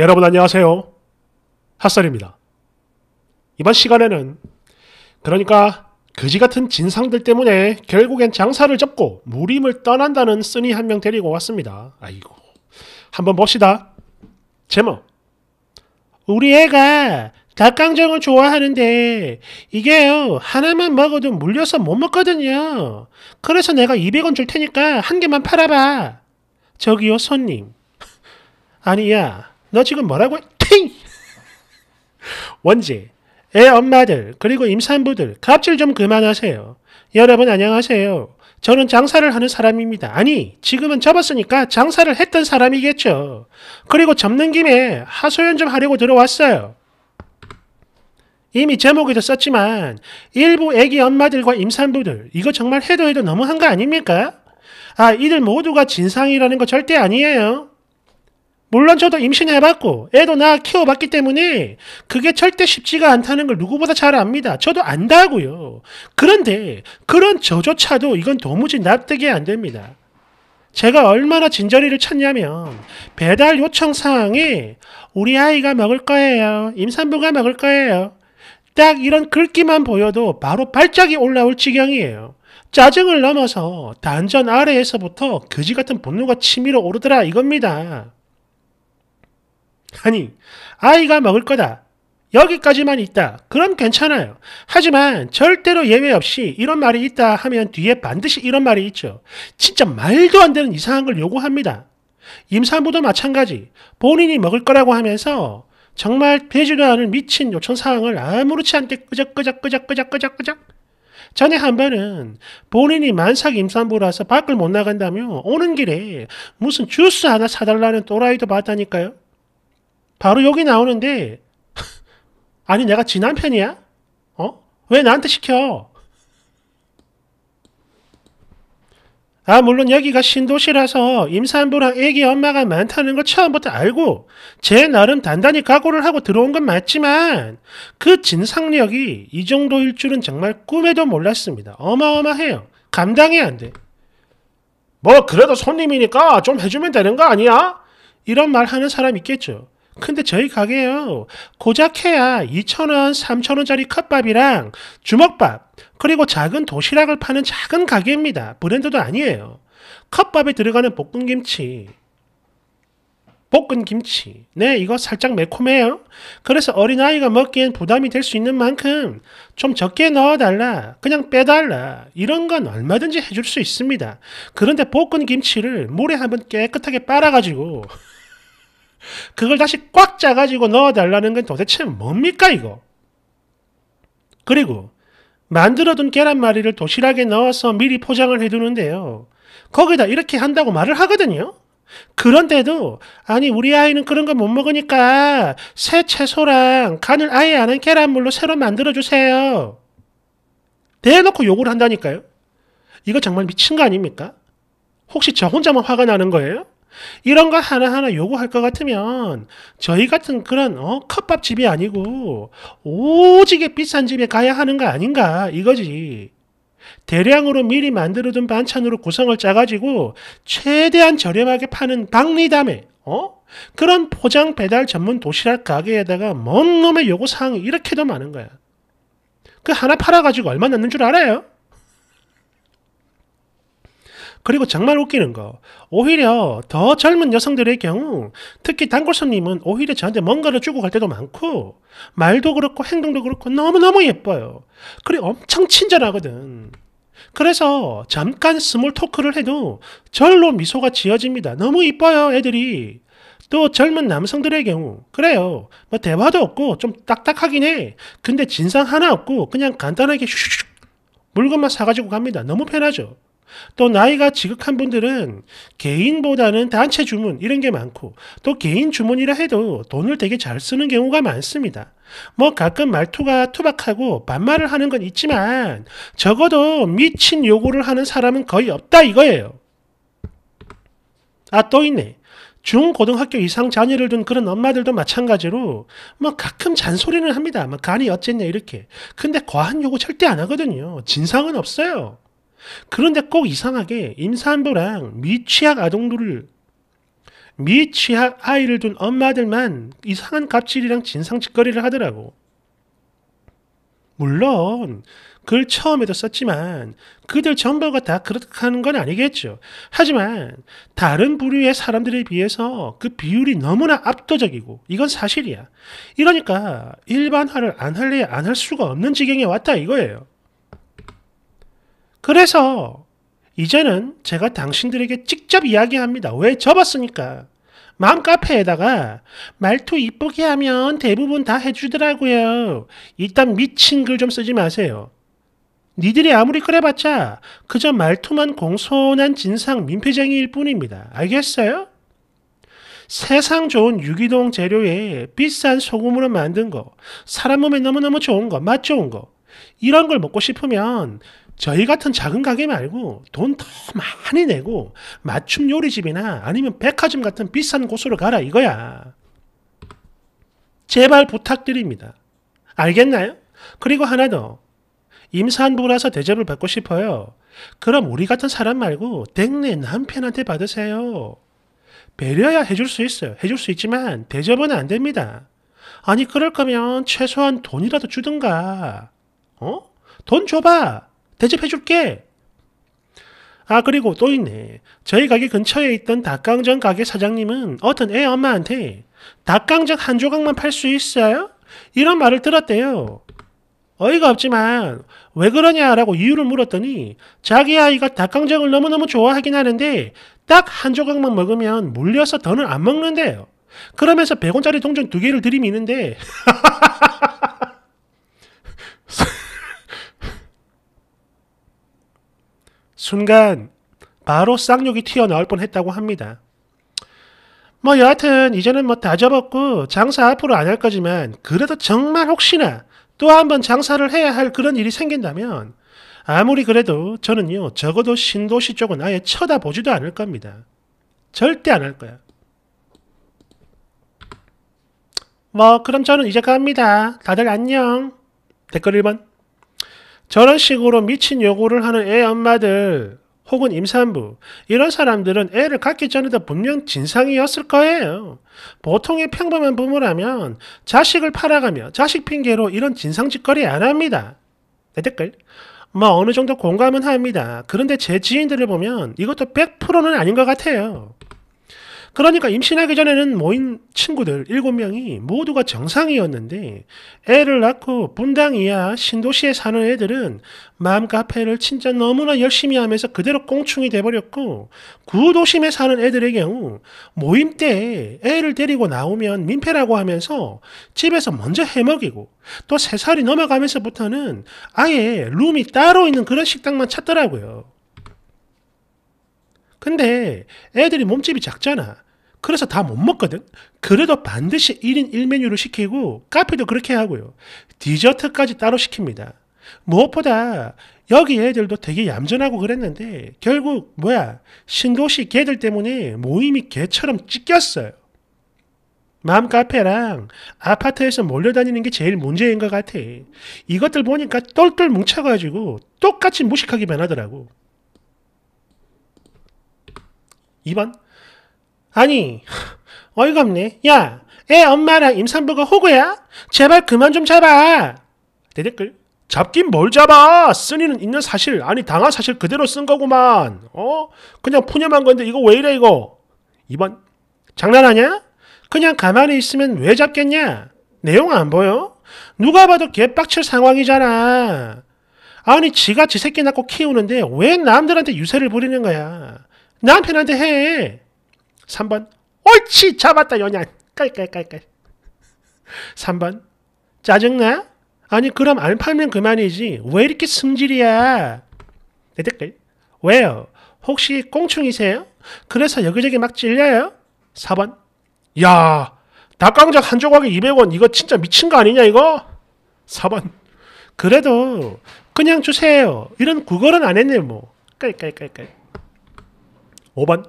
여러분 안녕하세요. 핫설입니다. 이번 시간에는 그러니까 거지 같은 진상들 때문에 결국엔 장사를 접고 무림을 떠난다는 쓰니 한 명 데리고 왔습니다. 아이고. 한번 봅시다. 제목. 우리 애가 닭강정을 좋아하는데 이게요 하나만 먹어도 물려서 못 먹거든요. 그래서 내가 200원 줄 테니까 한 개만 팔아봐. 저기요 손님. 아니야 너 지금 뭐라고 해? 원지, 애 엄마들, 그리고 임산부들, 갑질 좀 그만하세요. 여러분 안녕하세요. 저는 장사를 하는 사람입니다. 아니, 지금은 접었으니까 장사를 했던 사람이겠죠. 그리고 접는 김에 하소연 좀 하려고 들어왔어요. 이미 제목에도 썼지만 일부 애기 엄마들과 임산부들 이거 정말 해도 해도 너무한 거 아닙니까? 아 이들 모두가 진상이라는 거 절대 아니에요. 물론 저도 임신해봤고 애도 낳아 키워봤기 때문에 그게 절대 쉽지가 않다는 걸 누구보다 잘 압니다. 저도 안다고요. 그런데 그런 저조차도 이건 도무지 납득이 안 됩니다. 제가 얼마나 진저리를 찾냐면 배달 요청 사항에 우리 아이가 먹을 거예요. 임산부가 먹을 거예요. 딱 이런 글귀만 보여도 바로 발작이 올라올 지경이에요. 짜증을 넘어서 단전 아래에서부터 그지 같은 분노가 치밀어 오르더라 이겁니다. 아니, 아이가 먹을 거다. 여기까지만 있다. 그럼 괜찮아요. 하지만 절대로 예외 없이 이런 말이 있다 하면 뒤에 반드시 이런 말이 있죠. 진짜 말도 안 되는 이상한 걸 요구합니다. 임산부도 마찬가지. 본인이 먹을 거라고 하면서 정말 되지도 않은 미친 요청 사항을 아무렇지 않게 끄적끄적끄적끄적끄적끄적 전에 한 번은 본인이 만삭 임산부라서 밖을 못 나간다며 오는 길에 무슨 주스 하나 사달라는 또라이도 봤다니까요. 바로 여기 나오는데 아니 내가 지난편이야 어? 왜 나한테 시켜? 아 물론 여기가 신도시라서 임산부랑 애기 엄마가 많다는 걸 처음부터 알고 제 나름 단단히 각오를 하고 들어온 건 맞지만 그 진상력이 이 정도일 줄은 정말 꿈에도 몰랐습니다. 어마어마해요. 감당이 안 돼. 뭐 그래도 손님이니까 좀 해주면 되는 거 아니야? 이런 말 하는 사람 있겠죠. 근데 저희 가게요. 고작 해야 2천원3천원짜리 컵밥이랑 주먹밥, 그리고 작은 도시락을 파는 작은 가게입니다. 브랜드도 아니에요. 컵밥에 들어가는 볶은김치 볶은 김치. 네, 이거 살짝 매콤해요. 그래서 어린아이가 먹기엔 부담이 될 수 있는 만큼 좀 적게 넣어달라. 그냥 빼달라. 이런 건 얼마든지 해줄 수 있습니다. 그런데 볶은 김치를 물에 한번 깨끗하게 빨아가지고 그걸 다시 꽉 짜가지고 넣어달라는 건 도대체 뭡니까, 이거? 그리고 만들어둔 계란말이를 도시락에 넣어서 미리 포장을 해두는데요. 거기다 이렇게 한다고 말을 하거든요. 그런데도 아니 우리 아이는 그런 거 못 먹으니까 새 채소랑 간을 아예 안 한 계란물로 새로 만들어 주세요. 대놓고 욕을 한다니까요. 이거 정말 미친 거 아닙니까? 혹시 저 혼자만 화가 나는 거예요? 이런 거 하나하나 요구할 것 같으면 저희 같은 그런 어, 컵밥집이 아니고 오지게 비싼 집에 가야 하는 거 아닌가 이거지. 대량으로 미리 만들어둔 반찬으로 구성을 짜가지고 최대한 저렴하게 파는 박리담에 어? 그런 포장 배달 전문 도시락 가게에다가 뭔 놈의 요구사항이 이렇게도 많은 거야. 그 하나 팔아가지고 얼마 넣는 줄 알아요? 그리고 정말 웃기는 거. 오히려 더 젊은 여성들의 경우, 특히 단골 손님은 오히려 저한테 뭔가를 주고 갈 때도 많고, 말도 그렇고 행동도 그렇고 너무너무 예뻐요. 그리고 엄청 친절하거든. 그래서 잠깐 스몰 토크를 해도 절로 미소가 지어집니다. 너무 이뻐요, 애들이. 또 젊은 남성들의 경우 그래요 뭐 대화도 없고 좀 딱딱하긴 해 근데 진상 하나 없고 그냥 간단하게 슉슉 물건만 사가지고 갑니다 너무 편하죠 또 나이가 지극한 분들은 개인보다는 단체 주문 이런 게 많고 또 개인 주문이라 해도 돈을 되게 잘 쓰는 경우가 많습니다. 뭐 가끔 말투가 투박하고 반말을 하는 건 있지만 적어도 미친 요구를 하는 사람은 거의 없다 이거예요. 아 또 있네. 중고등학교 이상 자녀를 둔 그런 엄마들도 마찬가지로 뭐 가끔 잔소리는 합니다. 뭐 간이 어쨌냐 이렇게. 근데 과한 요구 절대 안 하거든요. 진상은 없어요. 그런데 꼭 이상하게 임산부랑 미취학 아동들을 미취학 아이를 둔 엄마들만 이상한 갑질이랑 진상짓거리를 하더라고. 물론 글 처음에도 썼지만 그들 전부가 다 그렇게 하는 건 아니겠죠. 하지만 다른 부류의 사람들에 비해서 그 비율이 너무나 압도적이고 이건 사실이야. 이러니까 일반화를 안 할래 야안 할 수가 없는 지경에 왔다 이거예요. 그래서 이제는 제가 당신들에게 직접 이야기합니다. 왜 접었으니까. 마음 카페에다가 말투 이쁘게 하면 대부분 다 해주더라고요. 일단 미친 글 좀 쓰지 마세요. 니들이 아무리 그래봤자 그저 말투만 공손한 진상 민폐쟁이일 뿐입니다. 알겠어요? 세상 좋은 유기동 재료에 비싼 소금으로 만든 거, 사람 몸에 너무너무 좋은 거, 맛 좋은 거, 이런 걸 먹고 싶으면 저희 같은 작은 가게 말고 돈 더 많이 내고 맞춤 요리집이나 아니면 백화점 같은 비싼 곳으로 가라 이거야. 제발 부탁드립니다. 알겠나요? 그리고 하나 더. 임산부라서 대접을 받고 싶어요. 그럼 우리 같은 사람 말고 댁내 남편한테 받으세요. 배려야 해줄 수 있어요. 해줄 수 있지만 대접은 안 됩니다. 아니 그럴 거면 최소한 돈이라도 주든가. 어? 돈 줘봐. 대접해줄게. 아, 그리고 또 있네. 저희 가게 근처에 있던 닭강정 가게 사장님은 어떤 애 엄마한테 닭강정 한 조각만 팔 수 있어요? 이런 말을 들었대요. 어이가 없지만 왜 그러냐라고 이유를 물었더니 자기 아이가 닭강정을 너무너무 좋아하긴 하는데 딱 한 조각만 먹으면 물려서 더는 안 먹는데요. 그러면서 100원짜리 동전 두 개를 들이미는데 순간 바로 쌍욕이 튀어나올 뻔했다고 합니다. 뭐 여하튼 이제는 뭐 다 접었고 장사 앞으로 안 할 거지만 그래도 정말 혹시나 또 한번 장사를 해야 할 그런 일이 생긴다면 아무리 그래도 저는요 적어도 신도시 쪽은 아예 쳐다보지도 않을 겁니다. 절대 안 할 거야. 뭐 그럼 저는 이제 갑니다. 다들 안녕. 댓글 1번. 저런 식으로 미친 요구를 하는 애 엄마들 혹은 임산부 이런 사람들은 애를 갖기 전에도 분명 진상이었을 거예요. 보통의 평범한 부모라면 자식을 팔아가며 자식 핑계로 이런 진상짓거리 안 합니다. 내 네, 댓글 뭐 어느 정도 공감은 합니다. 그런데 제 지인들을 보면 이것도 100%는 아닌 것 같아요. 그러니까 임신하기 전에는 모인 친구들 7명이 모두가 정상이었는데 애를 낳고 분당 이하 신도시에 사는 애들은 마음 카페를 진짜 너무나 열심히 하면서 그대로 꽁충이 돼버렸고 구도심에 사는 애들의 경우 모임 때 애를 데리고 나오면 민폐라고 하면서 집에서 먼저 해먹이고 또3살이 넘어가면서부터는 아예 룸이 따로 있는 그런 식당만 찾더라고요. 근데 애들이 몸집이 작잖아. 그래서 다 못 먹거든. 그래도 반드시 1인 1메뉴를 시키고 카페도 그렇게 하고요. 디저트까지 따로 시킵니다. 무엇보다 여기 애들도 되게 얌전하고 그랬는데 결국 뭐야 신도시 개들 때문에 모임이 개처럼 찢겼어요. 맘카페랑 아파트에서 몰려다니는 게 제일 문제인 것 같아. 이것들 보니까 똘똘 뭉쳐가지고 똑같이 무식하게 변하더라고. 2번. 아니, 어이가 없네. 야, 애 엄마랑 임산부가 호구야? 제발 그만 좀 잡아. 대댓글. 잡긴 뭘 잡아! 쓰니는 있는 사실, 아니 당한 사실 그대로 쓴 거구만. 어? 그냥 푸념한 건데 이거 왜 이래 이거? 2번. 장난하냐? 그냥 가만히 있으면 왜 잡겠냐? 내용 안 보여? 누가 봐도 개빡칠 상황이잖아. 아니 지가 지 새끼 낳고 키우는데 왜 남들한테 유세를 부리는 거야? 남편한테 해. 3번 옳지 잡았다 연연 깔깔깔깔 3번 짜증나? 아니 그럼 안 팔면 그만이지 왜 이렇게 승질이야 내 댓글 왜요? 혹시 꽁충이세요? 그래서 여기저기 막 찔려요? 4번 야 닭강정 한 조각에 200원 이거 진짜 미친 거 아니냐 이거? 4번 그래도 그냥 주세요 이런 구걸은 안 했네 뭐 깔깔깔깔 5번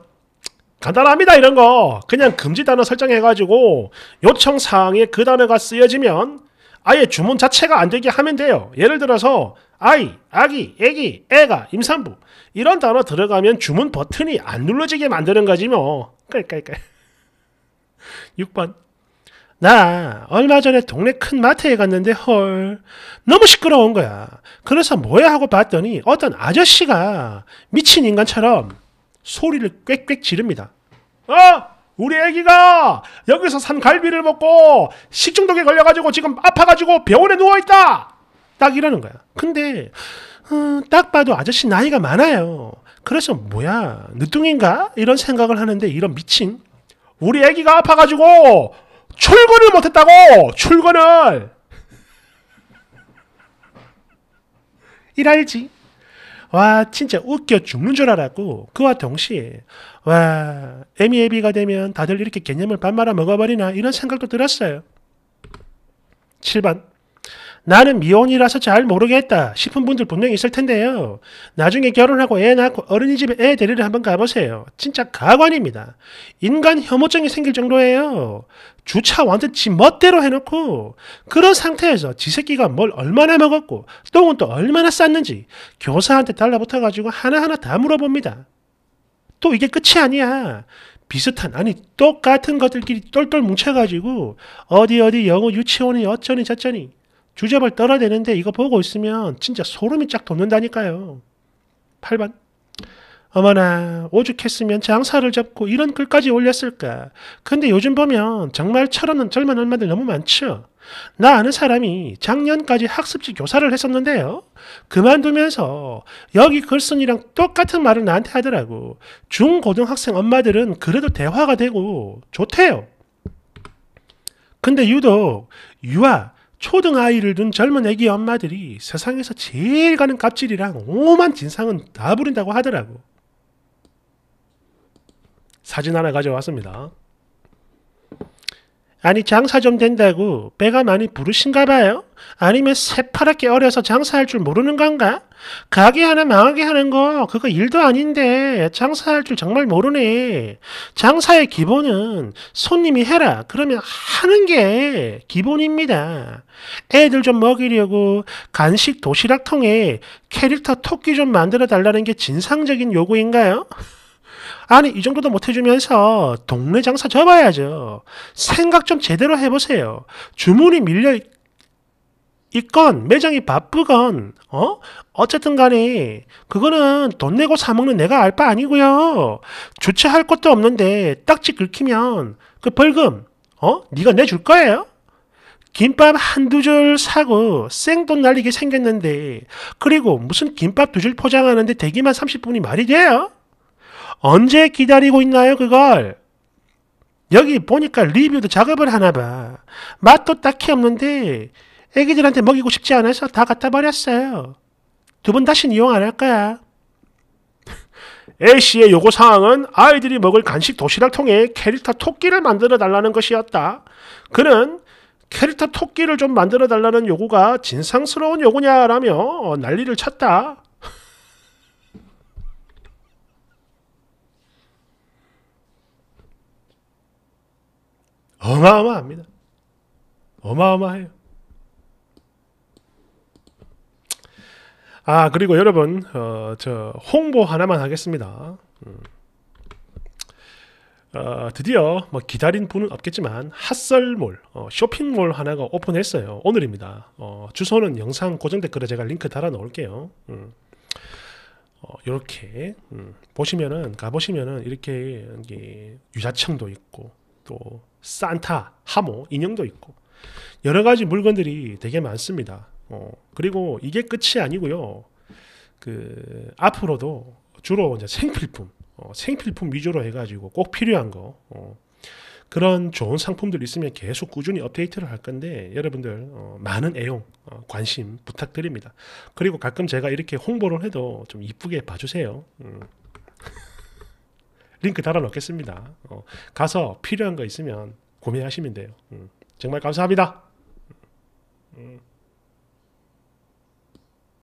간단합니다 이런 거 그냥 금지 단어 설정해가지고 요청 사항에 그 단어가 쓰여지면 아예 주문 자체가 안 되게 하면 돼요 예를 들어서 아이, 아기, 애기, 애가, 임산부 이런 단어 들어가면 주문 버튼이 안 눌러지게 만드는 거지 뭐 깔깔깔 6번 나 얼마 전에 동네 큰 마트에 갔는데 헐 너무 시끄러운 거야 그래서 뭐야 하고 봤더니 어떤 아저씨가 미친 인간처럼 소리를 꽥꽥 지릅니다. 어? 우리 애기가 여기서 산 갈비를 먹고 식중독에 걸려가지고 지금 아파가지고 병원에 누워있다! 딱 이러는 거야. 근데 음, 딱 봐도 아저씨 나이가 많아요. 그래서 뭐야 늦둥인가 이런 생각을 하는데 이런 미친 우리 애기가 아파가지고 출근을 못했다고 출근을 일할지 와 진짜 웃겨 죽는 줄 알았고 그와 동시에 와에미에비가 되면 다들 이렇게 개념을 반말아 먹어버리나 이런 생각도 들었어요. 7번 나는 미혼이라서 잘 모르겠다 싶은 분들 분명히 있을 텐데요. 나중에 결혼하고 애 낳고 어린이집에 애 데리러 한번 가보세요. 진짜 가관입니다. 인간 혐오증이 생길 정도예요. 주차 완전 지 멋대로 해놓고 그런 상태에서 지 새끼가 뭘 얼마나 먹었고 똥은 또 얼마나 쌌는지 교사한테 달라붙어가지고 하나하나 다 물어봅니다. 또 이게 끝이 아니야. 비슷한 아니 똑같은 것들끼리 똘똘 뭉쳐가지고 어디 어디 영어 유치원이 어쩌니 저쩌니 주접을 떨어대는데 이거 보고 있으면 진짜 소름이 쫙 돋는다니까요. 8번. 어머나, 오죽했으면 장사를 접고 이런 글까지 올렸을까. 근데 요즘 보면 정말 철없는 젊은 엄마들 너무 많죠. 나 아는 사람이 작년까지 학습지 교사를 했었는데요. 그만두면서 여기 글쓴이랑 똑같은 말을 나한테 하더라고. 중고등학생 엄마들은 그래도 대화가 되고 좋대요. 근데 유독 유아, 초등 아이를 둔 젊은 애기 엄마들이 세상에서 제일 가는 갑질이랑 오만 진상은 다 부린다고 하더라고. 사진 하나 가져왔습니다. 아니 장사 좀 된다고 배가 많이 부르신가 봐요? 아니면 새파랗게 어려서 장사할 줄 모르는 건가? 가게 하나 망하게 하는 거 그거 일도 아닌데 장사할 줄 정말 모르네. 장사의 기본은 손님이 해라 그러면 하는 게 기본입니다. 애들 좀 먹이려고 간식 도시락통에 캐릭터 토끼 좀 만들어 달라는 게 진상적인 요구인가요? 아니 이 정도도 못해주면서 동네 장사 접어야죠. 생각 좀 제대로 해보세요. 주문이 밀려 있건 매장이 바쁘건 어 어쨌든 간에 그거는 돈 내고 사 먹는 내가 알 바 아니고요 주체할 것도 없는데 딱지 긁히면 그 벌금 어 네가 내줄 거예요 김밥 한두 줄 사고 생돈 날리게 생겼는데 그리고 무슨 김밥 두 줄 포장하는데 대기만 30분이 말이 돼요? 언제 기다리고 있나요, 그걸? 여기 보니까 리뷰도 작업을 하나 봐. 맛도 딱히 없는데 애기들한테 먹이고 싶지 않아서 다 갖다 버렸어요. 두 분 다신 이용 안 할 거야. A씨의 요구 사항은 아이들이 먹을 간식 도시락통에 캐릭터 토끼를 만들어 달라는 것이었다. 그는 캐릭터 토끼를 좀 만들어 달라는 요구가 진상스러운 요구냐라며 난리를 쳤다. 어마어마합니다. 어마어마해요. 아 그리고 여러분 어, 저 홍보 하나만 하겠습니다. 음. 어, 드디어 뭐 기다린 분은 없겠지만 핫설몰 어, 쇼핑몰 하나가 오픈했어요. 오늘입니다. 어, 주소는 영상 고정 댓글에 제가 링크 달아 놓을게요. 이렇게 음. 어, 음. 보시면은 가 보시면은 이렇게 유자청도 있고 또 산타, 하모, 인형도 있고 여러 가지 물건들이 되게 많습니다. 어, 그리고 이게 끝이 아니고요. 그 앞으로도 주로 이제 생필품, 어, 생필품 위주로 해가지고 꼭 필요한 거 어, 그런 좋은 상품들 있으면 계속 꾸준히 업데이트를 할 건데 여러분들 어, 많은 애용, 어, 관심 부탁드립니다. 그리고 가끔 제가 이렇게 홍보를 해도 좀 이쁘게 봐주세요. 음. 링크 달아놓겠습니다. 어, 가서 필요한 거 있으면 구매하시면 돼요. 음, 정말 감사합니다. 음. 음.